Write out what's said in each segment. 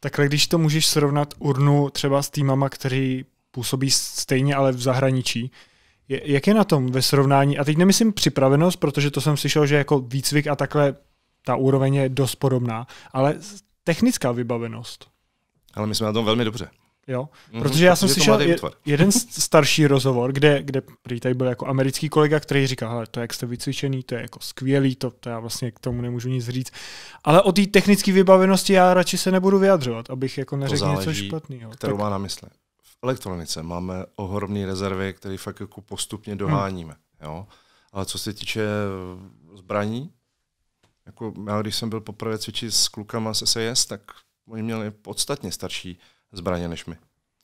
Takhle, když to můžeš srovnat urnu třeba s týmama, který působí stejně, ale v zahraničí, jak je na tom ve srovnání, a teď nemyslím připravenost, protože to jsem slyšel, že jako výcvik a takhle ta úroveň je dost podobná, ale technická vybavenost. Ale my jsme na tom velmi dobře. Jo? Mm-hmm, protože já jsem slyšel je, jeden starší rozhovor, kde, kde prý tady byl jako americký kolega, který říkal, hele, to jak jste vycvičený, to je jako skvělý, to, to já vlastně k tomu nemůžu nic říct. Ale o té technické vybavenosti já radši se nebudu vyjadřovat, abych jako neřekl něco špatného. Kterou tak... má na mysli. V elektronice máme ohromné rezervy, které fakt jako postupně hmm. doháníme. Hmm. Jo? Ale co se týče eh, zbraní, jako já, když jsem byl poprvé cvičit s klukama z SAS, tak oni měli podstatně starší zbraně než my.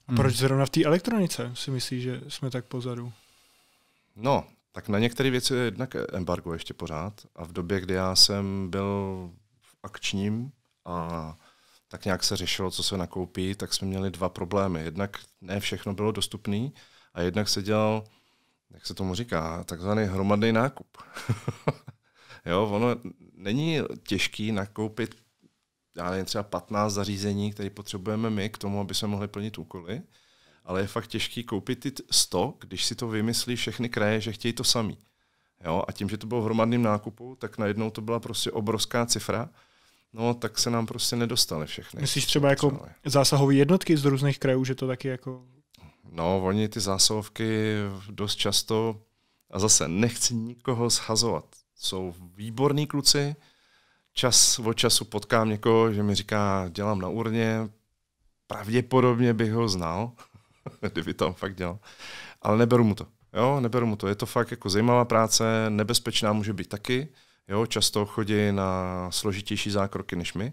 A proč hmm. zrovna v té elektronice si myslíš, že jsme tak pozadu? No, tak na některé věci je jednak embargo ještě pořád. A v době, kdy já jsem byl v akčním a tak nějak se řešilo, co se nakoupí, tak jsme měli dva problémy. Jednak ne všechno bylo dostupné a jednak se dělal, jak se tomu říká, takzvaný hromadný nákup. jo, ono není těžký nakoupit já nevím, třeba 15 zařízení, které potřebujeme my k tomu, aby jsme mohli plnit úkoly, ale je fakt těžký koupit ty 100, když si to vymyslí všechny kraje, že chtějí to samý. Jo? A tím, že to bylo v hromadném nákupu, tak najednou to byla prostě obrovská cifra, no tak se nám prostě nedostaly všechny. Myslíš třeba jako zásahové jednotky z různých krajů, že to taky jako... No, oni ty zásahovky dost často, a zase nechci nikoho schazovat, jsou výborní kluci, čas od času potkám někoho, že mi říká, dělám na urně, pravděpodobně bych ho znal, kdyby tam fakt dělal, ale neberu mu to. Jo, neberu mu to. Je to fakt jako zajímavá práce, nebezpečná může být taky. Jo, často chodí na složitější zákroky než my,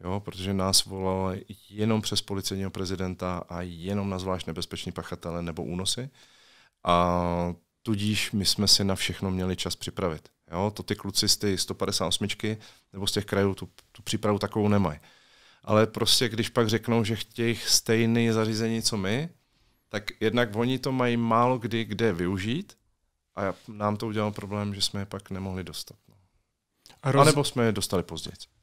jo, protože nás volal jenom přes policejního prezidenta a jenom na zvlášť nebezpeční pachatele nebo únosy. A tudíž my jsme si na všechno měli čas připravit. Jo, to ty kluci z ty 158 nebo z těch krajů tu, tu přípravu takovou nemají. Ale prostě, když pak řeknou, že chtějí stejné zařízení, co my, tak jednak oni to mají málo kdy kde využít a nám to udělalo problém, že jsme je pak nemohli dostat. No. A, roz... a nebo jsme je dostali později.